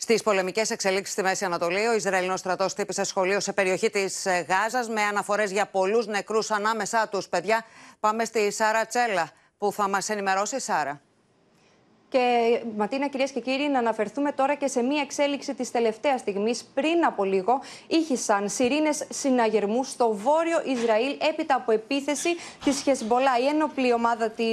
Στις πολεμικές εξελίξεις στη Μέση Ανατολή, ο Ισραηλινός στρατός τύπησε σχολείο σε περιοχή της ε, Γάζας με αναφορές για πολλούς νεκρούς ανάμεσά τους. Παιδιά, πάμε στη Σάρα Τσέλα που θα μας ενημερώσει, Σάρα. Και Ματίνα, κυρίες και κύριοι, να αναφερθούμε τώρα και σε μία εξέλιξη της τελευταίας στιγμής. Πριν από λίγο, ήχησαν σιρήνες συναγερμού στο βόρειο Ισραήλ έπειτα από επίθεση της Χεσμολά. Η ένοπλη ομάδα της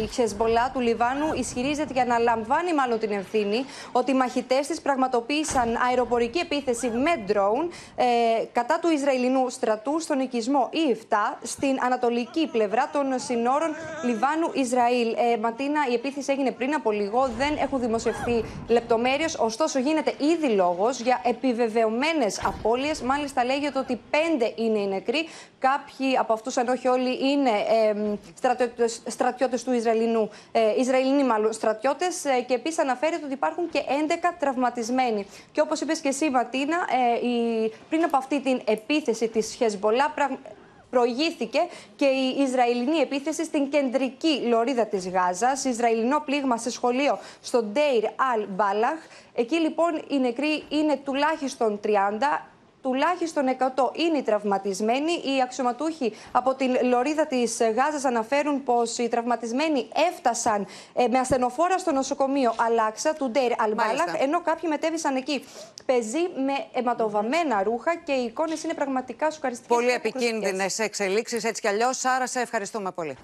ε, Χεσμολά του Λιβάνου ισχυρίζεται και λαμβάνει μάλλον την ευθύνη ότι οι μαχητές της πραγματοποίησαν αεροπορική επίθεση με ντρόουν ε, κατά του Ισραηλινού στρατού στον οικισμό Ιφτά στην ανατολική πλευρά των συνόρων Λιβάνου-Ισραήλ. Ε, Ματίνα, η επίθεση έγινε πριν πριν από λίγο. Δεν έχουν δημοσιευθεί λεπτομέρειες, ωστόσο γίνεται ήδη λόγος για επιβεβαιωμένες απώλειες. Μάλιστα, λέγεται ότι πέντε είναι οι νεκροί. Κάποιοι από αυτούς, αν όχι όλοι, είναι ε, στρατιώτε του Ισραηλινού, ε, Ισραηλινοί μάλλον στρατιώτες. Ε, και επίσης αναφέρεται ότι υπάρχουν και 11 τραυματισμένοι. Και όπως είπες και εσύ, Ματίνα, ε, η, πριν από αυτή την επίθεση της Χεσμολά, προηγήθηκε και η Ισραηλινή επίθεση στην κεντρική λωρίδα της Γάζας. Ισραηλινό πλήγμα σε σχολείο στο Ντέιρ Αλ Μπάλαχ. Εκεί λοιπόν οι νεκροί είναι τουλάχιστον 30 τουλάχιστον 100 είναι οι τραυματισμένοι. Οι αξιωματούχοι από τη λωρίδα της Γάζας αναφέρουν πως οι τραυματισμένοι έφτασαν ε, με ασθενοφόρα στο νοσοκομείο Αλλάξα, του Ντερ Αλμπάλαχ, ενώ κάποιοι μετέβησαν εκεί. Πεζοί με αιματοβαμμένα ρούχα και οι εικόνες είναι πραγματικά σοκαριστικές. Πολύ επικίνδυνες εξελίξεις έτσι κι αλλιώς. Άρα, σε ευχαριστούμε πολύ.